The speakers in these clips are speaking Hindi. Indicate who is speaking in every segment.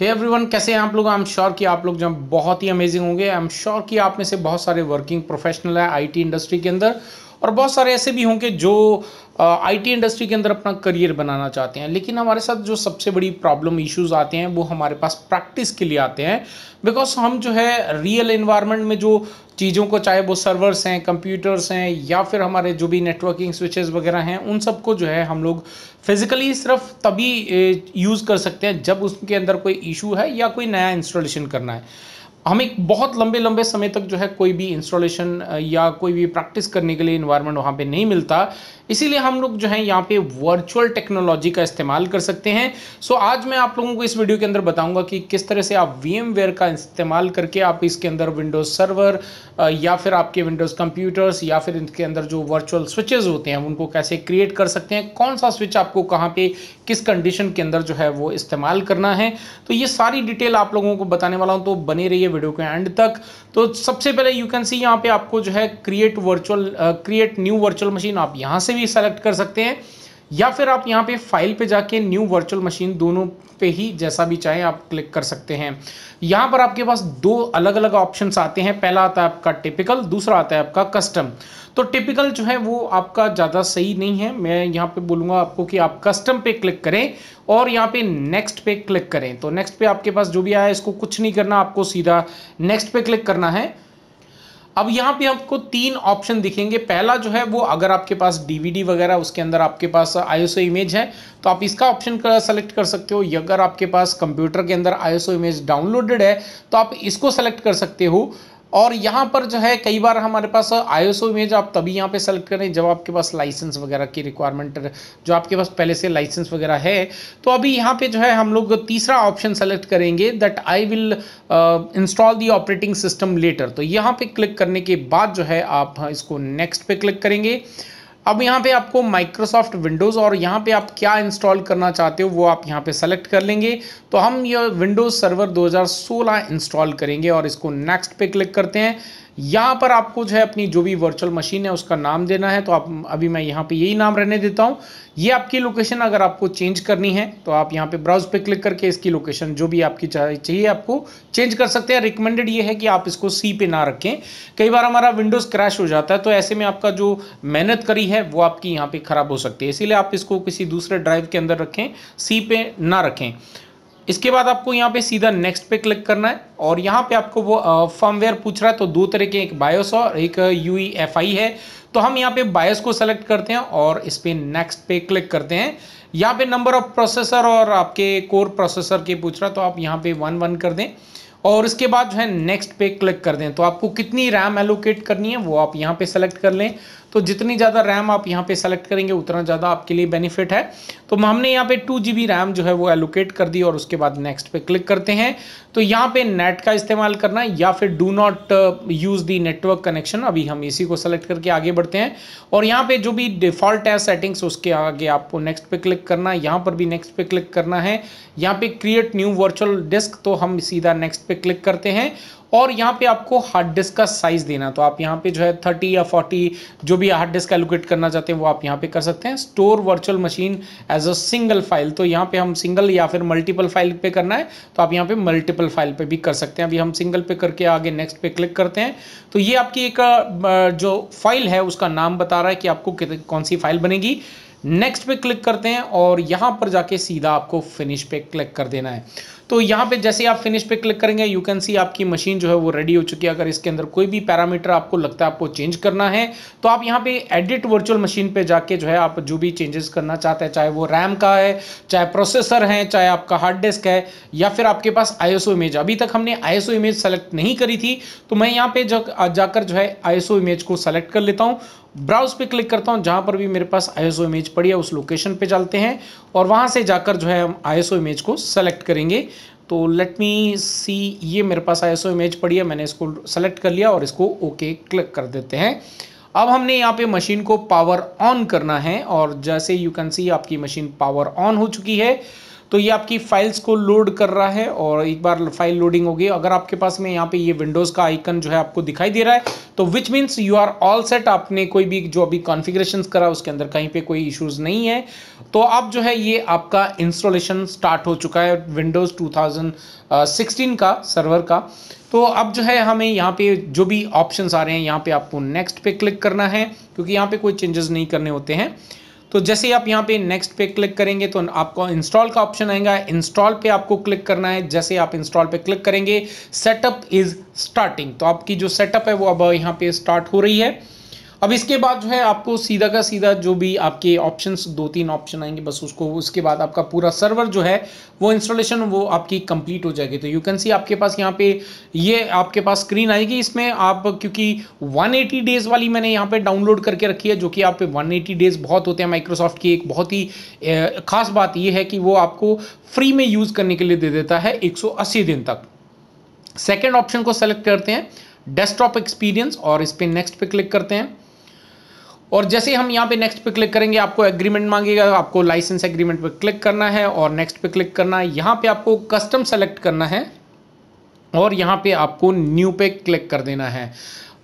Speaker 1: हे एवरीवन कैसे हैं आप लोग आई एम श्योर कि आप लोग जब बहुत ही अमेजिंग होंगे आई एम श्योर कि आप में से बहुत सारे वर्किंग प्रोफेशनल है आईटी इंडस्ट्री के अंदर और बहुत सारे ऐसे भी होंगे जो आईटी इंडस्ट्री के अंदर अपना करियर बनाना चाहते हैं लेकिन हमारे साथ जो सबसे बड़ी प्रॉब्लम इश्यूज आते हैं वो हमारे पास प्रैक्टिस के लिए आते हैं बिकॉज हम जो है रियल इन्वायरमेंट में जो चीज़ों को चाहे वो सर्वर्स हैं कंप्यूटर्स हैं या फिर हमारे जो भी नेटवर्किंग स्विचेस वगैरह हैं उन सबको जो है हम लोग फिज़िकली सिर्फ तभी यूज़ कर सकते हैं जब उसके अंदर कोई इशू है या कोई नया इंस्टॉलेशन करना है हमें बहुत लंबे लंबे समय तक जो है कोई भी इंस्टॉलेशन या कोई भी प्रैक्टिस करने के लिए इन्वायरमेंट वहाँ पे नहीं मिलता इसीलिए हम लोग जो है यहाँ पे वर्चुअल टेक्नोलॉजी का इस्तेमाल कर सकते हैं सो आज मैं आप लोगों को इस वीडियो के अंदर बताऊंगा कि किस तरह से आप वी का इस्तेमाल करके आप इसके अंदर विंडोज़ सर्वर या फिर आपके विंडोज़ कंप्यूटर्स या फिर इनके अंदर जो वर्चुअल स्विचेज़ होते हैं उनको कैसे क्रिएट कर सकते हैं कौन सा स्विच आपको कहाँ पर किस कंडीशन के अंदर जो है वो इस्तेमाल करना है तो ये सारी डिटेल आप लोगों को बताने वाला हूँ तो बने रही वीडियो के एंड तक तो सबसे पहले यू कैन सी यहाँ पे आपको जो है create virtual create new virtual machine आप यहाँ से भी सेलेक्ट कर सकते हैं या फिर आप यहाँ पे फाइल पे जाके न्यू वर्चुअल मशीन दोनों पे ही जैसा भी चाहें आप क्लिक कर सकते हैं यहाँ पर आपके पास दो अलग अलग ऑप्शन आते हैं पहला आता है आपका टिपिकल दूसरा आता है आपका कस्टम तो टिपिकल जो है वो आपका ज़्यादा सही नहीं है मैं यहाँ पे बोलूँगा आपको कि आप कस्टम पे क्लिक करें और यहाँ पे नेक्स्ट पे क्लिक करें तो नेक्स्ट पे आपके पास जो भी आया इसको कुछ नहीं करना आपको सीधा नेक्स्ट पे क्लिक करना है अब यहाँ पे आपको तीन ऑप्शन दिखेंगे पहला जो है वो अगर आपके पास डीवीडी वगैरह उसके अंदर आपके पास आईएसओ इमेज है तो आप इसका ऑप्शन सेलेक्ट कर सकते हो या अगर आपके पास कंप्यूटर के अंदर आईएसओ इमेज डाउनलोडेड है तो आप इसको सेलेक्ट कर सकते हो और यहाँ पर जो है कई बार हमारे पास आई इमेज आप तभी यहाँ पे सेलेक्ट करें जब आपके पास लाइसेंस वगैरह की रिक्वायरमेंट जो आपके पास पहले से लाइसेंस वगैरह है तो अभी यहाँ पे जो है हम लोग तीसरा ऑप्शन सेलेक्ट करेंगे that I will install the operating system later तो यहाँ पे क्लिक करने के बाद जो है आप इसको नेक्स्ट पे क्लिक करेंगे अब यहाँ पे आपको माइक्रोसॉफ्ट विंडोज़ और यहाँ पे आप क्या इंस्टॉल करना चाहते हो वो आप यहाँ पे सेलेक्ट कर लेंगे तो हम ये विंडोज़ सर्वर 2016 इंस्टॉल करेंगे और इसको नेक्स्ट पे क्लिक करते हैं यहाँ पर आपको जो है अपनी जो भी वर्चुअल मशीन है उसका नाम देना है तो आप अभी मैं यहाँ पे यही नाम रहने देता हूँ ये आपकी लोकेशन अगर आपको चेंज करनी है तो आप यहाँ पे ब्राउज पे क्लिक करके इसकी लोकेशन जो भी आपकी चाहिए आपको चेंज कर सकते हैं रिकमेंडेड ये है कि आप इसको सी पे ना रखें कई बार हमारा विंडोज़ क्रैश हो जाता है तो ऐसे में आपका जो मेहनत करी है वो आपकी यहाँ पर ख़राब हो सकती है इसीलिए आप इसको किसी दूसरे ड्राइव के अंदर रखें सी पे ना रखें इसके बाद आपको यहाँ पे सीधा नेक्स्ट पे क्लिक करना है और यहाँ पे आपको वो फर्मवेयर पूछ रहा है तो दो तरह के एक बायोस और एक यू है तो हम यहाँ पे बायोस को सेलेक्ट करते हैं और इस पर नेक्स्ट पे क्लिक करते हैं यहाँ पे नंबर ऑफ प्रोसेसर और आपके कोर प्रोसेसर के पूछ रहा है तो आप यहाँ पे वन वन कर दें और इसके बाद जो है नेक्स्ट पे क्लिक कर दें तो आपको कितनी रैम एलोकेट करनी है वो आप यहाँ पे सेलेक्ट कर लें तो जितनी ज़्यादा रैम आप यहाँ पे सेलेक्ट करेंगे उतना ज़्यादा आपके लिए बेनिफिट है तो हमने यहाँ पे टू जी रैम जो है वो एलोकेट कर दी और उसके बाद नेक्स्ट पे क्लिक करते हैं तो यहाँ पे नेट का इस्तेमाल करना या फिर do not use the network connection अभी हम इसी को सेलेक्ट करके आगे बढ़ते हैं और यहाँ पर जो भी डिफ़ॉल्ट है सेटिंग्स उसके आगे आपको नेक्स्ट पे क्लिक करना है यहाँ पर भी नेक्स्ट पे क्लिक करना है यहाँ पे क्रिएट न्यू वर्चुअल डिस्क तो हम सीधा नेक्स्ट पे क्लिक करते हैं और यहाँ पे आपको हार्ड डिस्क का साइज देना तो आप यहाँ पे जो है थर्टी या फोर्टी जो भी हार्ड डिस्क एलोकेट करना चाहते हैं वो आप यहाँ पे कर सकते हैं store virtual machine as a single file तो यहाँ पे हम सिंगल या फिर मल्टीपल फाइल पे करना है तो आप यहाँ पे मल्टीपल फाइल पे भी कर सकते हैं अभी हम सिंगल पे करके आगे नेक्स्ट पे क्लिक करते हैं तो ये आपकी एक जो फाइल है उसका नाम बता रहा है कि आपको कौन सी फाइल बनेगी नेक्स्ट पे क्लिक करते हैं और यहाँ पर जाके सीधा आपको फिनिश पे क्लिक कर देना है तो यहाँ पे जैसे आप फिनिश पे क्लिक करेंगे यू कैन सी आपकी मशीन जो है वो रेडी हो चुकी है अगर इसके अंदर कोई भी पैरामीटर आपको लगता है आपको चेंज करना है तो आप यहाँ पे एडिट वर्चुअल मशीन पे जाके जो है आप जो भी चेंजेस करना चाहते हैं चाहे वो रैम का है चाहे प्रोसेसर है चाहे आपका हार्ड डिस्क है या फिर आपके पास आई इमेज अभी तक हमने आई इमेज सेलेक्ट नहीं करी थी तो मैं यहाँ पे जाकर जो है आई इमेज को सेलेक्ट कर लेता हूँ ब्राउज पे क्लिक करता हूँ जहाँ पर भी मेरे पास आई इमेज पड़ी है उस लोकेशन पे चलते हैं और वहाँ से जाकर जो है हम आई इमेज को सेलेक्ट करेंगे तो लेट मी सी ये मेरे पास आई इमेज पड़ी है मैंने इसको सेलेक्ट कर लिया और इसको ओके okay क्लिक कर देते हैं अब हमने यहाँ पे मशीन को पावर ऑन करना है और जैसे यू कैन सी आपकी मशीन पावर ऑन हो चुकी है तो ये आपकी फाइल्स को लोड कर रहा है और एक बार फाइल लोडिंग होगी अगर आपके पास में यहाँ पे ये विंडोज़ का आइकन जो है आपको दिखाई दे रहा है तो which means you are all set आपने कोई भी जो अभी कॉन्फिग्रेशन करा उसके अंदर कहीं पर कोई इशूज़ नहीं है तो अब जो है ये आपका इंस्टॉलेशन स्टार्ट हो चुका है विंडोज़ टू का सर्वर का तो अब जो है हमें यहाँ पे जो भी ऑप्शंस आ रहे हैं यहाँ पे आपको नेक्स्ट पे क्लिक करना है क्योंकि यहाँ पे कोई चेंजेस नहीं करने होते हैं तो जैसे ही आप यहाँ पे नेक्स्ट पे क्लिक करेंगे तो आपको इंस्टॉल का ऑप्शन आएगा इंस्टॉल पे आपको क्लिक करना है जैसे आप इंस्टॉल पे क्लिक करेंगे सेटअप इज स्टार्टिंग तो आपकी जो सेटअप है वो अब यहाँ पे स्टार्ट हो रही है अब इसके बाद जो है आपको सीधा का सीधा जो भी आपके ऑप्शंस दो तीन ऑप्शन आएंगे बस उसको उसके बाद आपका पूरा सर्वर जो है वो इंस्टॉलेशन वो आपकी कंप्लीट हो जाएगी तो यू कैन सी आपके पास यहाँ पे ये आपके पास स्क्रीन आएगी इसमें आप क्योंकि 180 डेज़ वाली मैंने यहाँ पे डाउनलोड करके रखी है जो कि आप पे एटी डेज़ बहुत होते हैं माइक्रोसॉफ्ट की एक बहुत ही ख़ास बात यह है कि वो आपको फ्री में यूज़ करने के लिए दे देता है एक दिन तक सेकेंड ऑप्शन को सेलेक्ट करते हैं डेस्कटॉप एक्सपीरियंस और इस पर नेक्स्ट पे क्लिक करते हैं और जैसे हम यहाँ पे नेक्स्ट पे क्लिक करेंगे आपको एग्रीमेंट मांगेगा आपको लाइसेंस एग्रीमेंट पे क्लिक करना है और नेक्स्ट पे क्लिक करना है यहाँ पे आपको कस्टम सेलेक्ट करना है और यहाँ पे आपको न्यू पे क्लिक कर देना है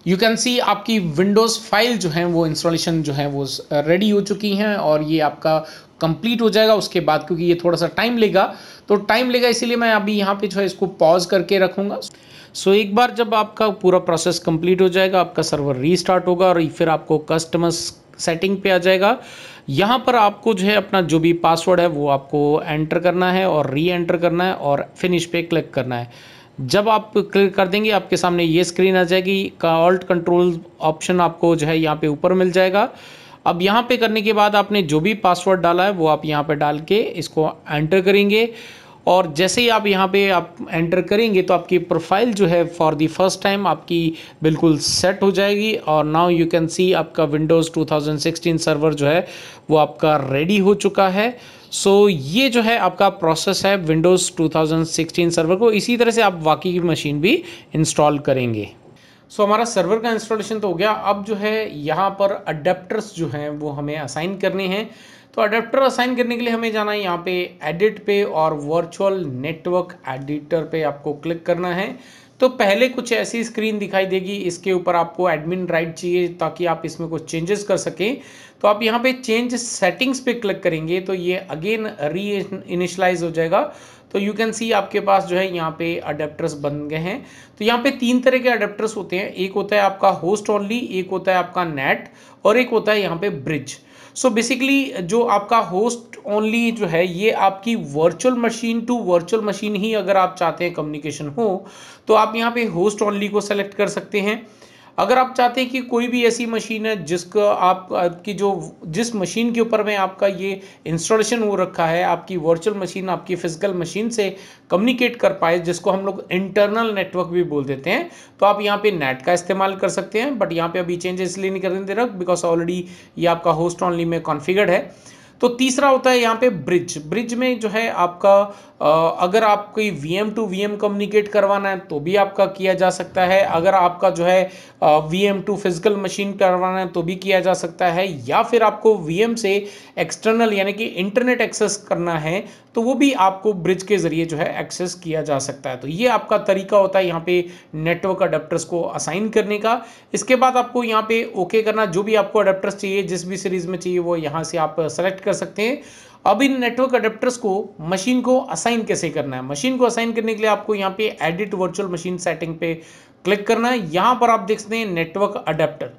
Speaker 1: यू कैन सी आपकी विंडोज़ फाइल जो है वो इंस्टॉलेशन जो है वो रेडी हो चुकी हैं और ये आपका कंप्लीट हो जाएगा उसके बाद क्योंकि ये थोड़ा सा टाइम लेगा तो टाइम लेगा इसीलिए मैं अभी यहाँ पे जो है इसको पॉज करके रखूँगा सो so, एक बार जब आपका पूरा प्रोसेस कंप्लीट हो जाएगा आपका सर्वर रीस्टार्ट होगा और फिर आपको कस्टमर्स सेटिंग पे आ जाएगा यहाँ पर आपको जो है अपना जो भी पासवर्ड है वो आपको एंटर करना है और री एंटर करना है और फिनिश पे क्लिक करना है जब आप क्लिक कर देंगे आपके सामने ये स्क्रीन आ जाएगी का ऑल्ट कंट्रोल ऑप्शन आपको जो है यहाँ पे ऊपर मिल जाएगा अब यहाँ पे करने के बाद आपने जो भी पासवर्ड डाला है वो आप यहाँ पे डाल के इसको एंटर करेंगे और जैसे ही आप यहाँ पे आप एंटर करेंगे तो आपकी प्रोफाइल जो है फॉर दी फर्स्ट टाइम आपकी बिल्कुल सेट हो जाएगी और नाउ यू कैन सी आपका विंडोज़ 2016 सर्वर जो है वो आपका रेडी हो चुका है सो so, ये जो है आपका प्रोसेस है विंडोज़ 2016 सर्वर को इसी तरह से आप वाकई की मशीन भी इंस्टॉल करेंगे सो so, हमारा सर्वर का इंस्टॉलेशन तो हो गया अब जो है यहाँ पर अडेप्टर्स जो हैं वो हमें असाइन करने हैं तो अडेप्टर असाइन करने के लिए हमें जाना है यहाँ पे एडिट पे और वर्चुअल नेटवर्क एडिटर पे आपको क्लिक करना है तो पहले कुछ ऐसी स्क्रीन दिखाई देगी इसके ऊपर आपको एडमिन राइट चाहिए ताकि आप इसमें कुछ चेंजेस कर सकें तो आप यहाँ पे चेंज सेटिंग्स पे क्लिक करेंगे तो ये अगेन री इनिशलाइज हो जाएगा तो यू कैन सी आपके पास जो है यहाँ पे अडेप्टर्स बन गए हैं तो यहाँ पे तीन तरह के अडेप्टर्स होते हैं एक होता है आपका होस्ट ओनली एक होता है आपका नेट और एक होता है यहाँ पे ब्रिज सो so बेसिकली जो आपका होस्ट ओनली जो है ये आपकी virtual machine to virtual machine ही अगर आप चाहते हैं कम्युनिकेशन हो तो आप यहाँ पे होस्ट ओनली को सेलेक्ट कर सकते हैं अगर आप चाहते हैं कि कोई भी ऐसी मशीन है जिसका आप आपकी जो जिस मशीन के ऊपर में आपका ये इंस्टॉलेशन हो रखा है आपकी वर्चुअल मशीन आपकी फिजिकल मशीन से कम्युनिकेट कर पाए जिसको हम लोग इंटरनल नेटवर्क भी बोल देते हैं तो आप यहाँ पे नेट का इस्तेमाल कर सकते हैं बट यहाँ पे अभी चेंजेस इसलिए नहीं करने दे रहा बिकॉज ऑलरेडी ये आपका होस्ट ऑनली में कॉन्फिगर्ड है तो तीसरा होता है यहाँ पे ब्रिज ब्रिज में जो है आपका अगर आप कोई V M to V M communicate करवाना है तो भी आपका किया जा सकता है अगर आपका जो है V M to physical machine करवाना है तो भी किया जा सकता है या फिर आपको वी एम से एक्सटर्नल यानी कि इंटरनेट एक्सेस करना है तो वो भी आपको ब्रिज के ज़रिए जो है एक्सेस किया जा सकता है तो ये आपका तरीका होता है यहाँ पे नेटवर्क अडेप्टर्स को असाइन करने का इसके बाद आपको यहाँ पे ओके करना जो भी आपको अडेप्टर्स चाहिए जिस भी सीरीज़ में चाहिए वो यहाँ से आप सेलेक्ट कर सकते हैं अब इन नेटवर्क अडेप्टर्स को मशीन को असाइन कैसे करना है मशीन को असाइन करने के लिए आपको यहाँ पे एडिट वर्चुअल मशीन सेटिंग पे क्लिक करना है यहाँ पर आप देख सकते हैं नेटवर्क अडेप्टर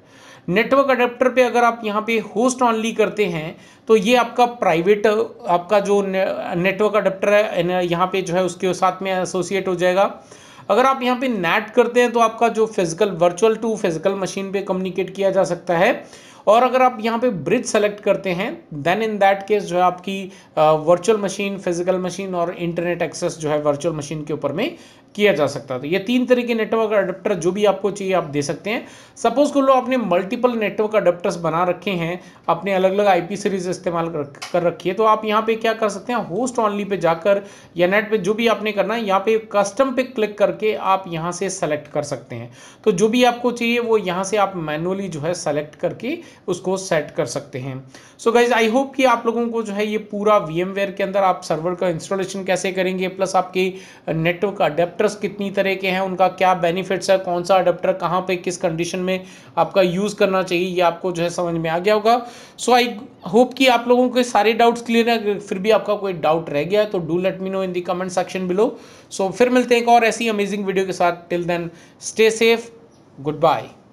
Speaker 1: नेटवर्क अडेप्टर पे अगर आप यहाँ पे होस्ट ऑनली करते हैं तो ये आपका प्राइवेट आपका जो नेटवर्क अडेप्टर है यहाँ पे जो है उसके साथ में एसोसिएट हो जाएगा अगर आप यहाँ पे नेट करते हैं तो आपका जो physical virtual to physical machine पे कम्युनिकेट किया जा सकता है और अगर आप यहाँ पे ब्रिज सेलेक्ट करते हैं देन इन दैट केस जो है आपकी वर्चुअल मशीन फिजिकल मशीन और इंटरनेट एक्सेस जो है वर्चुअल मशीन के ऊपर में किया जा सकता है तो ये तीन तरह के नेटवर्क अडेप्टर जो भी आपको चाहिए आप दे सकते हैं सपोज कर लो आपने मल्टीपल नेटवर्क अडप्टर्स बना रखे हैं अपने अलग अलग आईपी सीरीज इस्तेमाल कर रखी है तो आप यहाँ पे क्या कर सकते हैं होस्ट ऑनली पे जाकर या नेट पे जो भी आपने करना है यहाँ पे कस्टम पे क्लिक करके आप यहाँ से सेलेक्ट कर सकते हैं तो जो भी आपको चाहिए वो यहाँ से आप मैनुअली जो है सेलेक्ट करके उसको सेट कर सकते हैं सो गाइज आई होप कि आप लोगों को जो है ये पूरा वी के अंदर आप सर्वर का इंस्टॉलेशन कैसे करेंगे प्लस आपके नेटवर्क अडेप्टर अडप्टर्स कितनी तरह के हैं उनका क्या बेनिफिट्स है कौन सा अडप्टर कहाँ पे किस कंडीशन में आपका यूज़ करना चाहिए ये आपको जो है समझ में आ गया होगा सो आई होप कि आप लोगों के सारे डाउट्स क्लियर है फिर भी आपका कोई डाउट रह गया तो do let me know in the comment section below so फिर मिलते हैं एक और ऐसी अमेजिंग वीडियो के साथ till then stay safe good bye